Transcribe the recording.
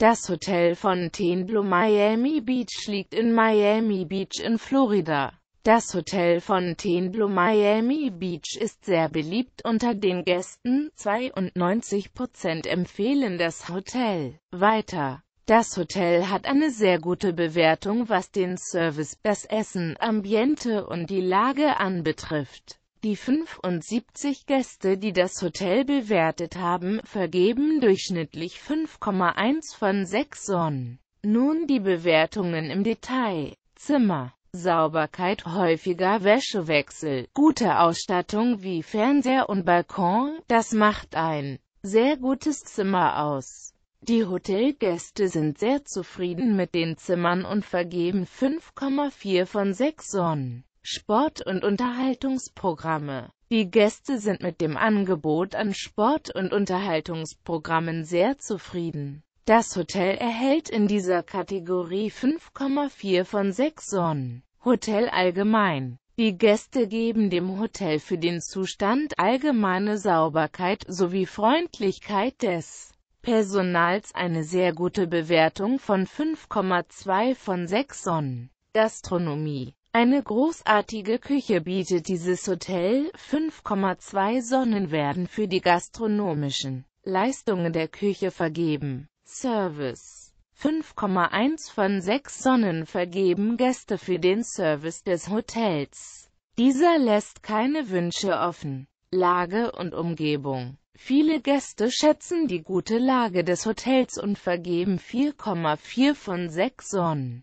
Das Hotel Fontainebleau Miami Beach liegt in Miami Beach in Florida. Das Hotel Fontainebleau Miami Beach ist sehr beliebt unter den Gästen, 92% empfehlen das Hotel. Weiter. Das Hotel hat eine sehr gute Bewertung was den Service, das Essen, Ambiente und die Lage anbetrifft. Die 75 Gäste, die das Hotel bewertet haben, vergeben durchschnittlich 5,1 von 6 Sonnen. Nun die Bewertungen im Detail. Zimmer. Sauberkeit, häufiger Wäschewechsel, gute Ausstattung wie Fernseher und Balkon, das macht ein sehr gutes Zimmer aus. Die Hotelgäste sind sehr zufrieden mit den Zimmern und vergeben 5,4 von 6 Sonnen. Sport- und Unterhaltungsprogramme. Die Gäste sind mit dem Angebot an Sport- und Unterhaltungsprogrammen sehr zufrieden. Das Hotel erhält in dieser Kategorie 5,4 von 6 Sonnen. Hotel allgemein. Die Gäste geben dem Hotel für den Zustand allgemeine Sauberkeit sowie Freundlichkeit des Personals eine sehr gute Bewertung von 5,2 von 6 Sonnen. Gastronomie eine großartige Küche bietet dieses Hotel, 5,2 Sonnen werden für die gastronomischen Leistungen der Küche vergeben. Service 5,1 von 6 Sonnen vergeben Gäste für den Service des Hotels. Dieser lässt keine Wünsche offen. Lage und Umgebung Viele Gäste schätzen die gute Lage des Hotels und vergeben 4,4 von 6 Sonnen.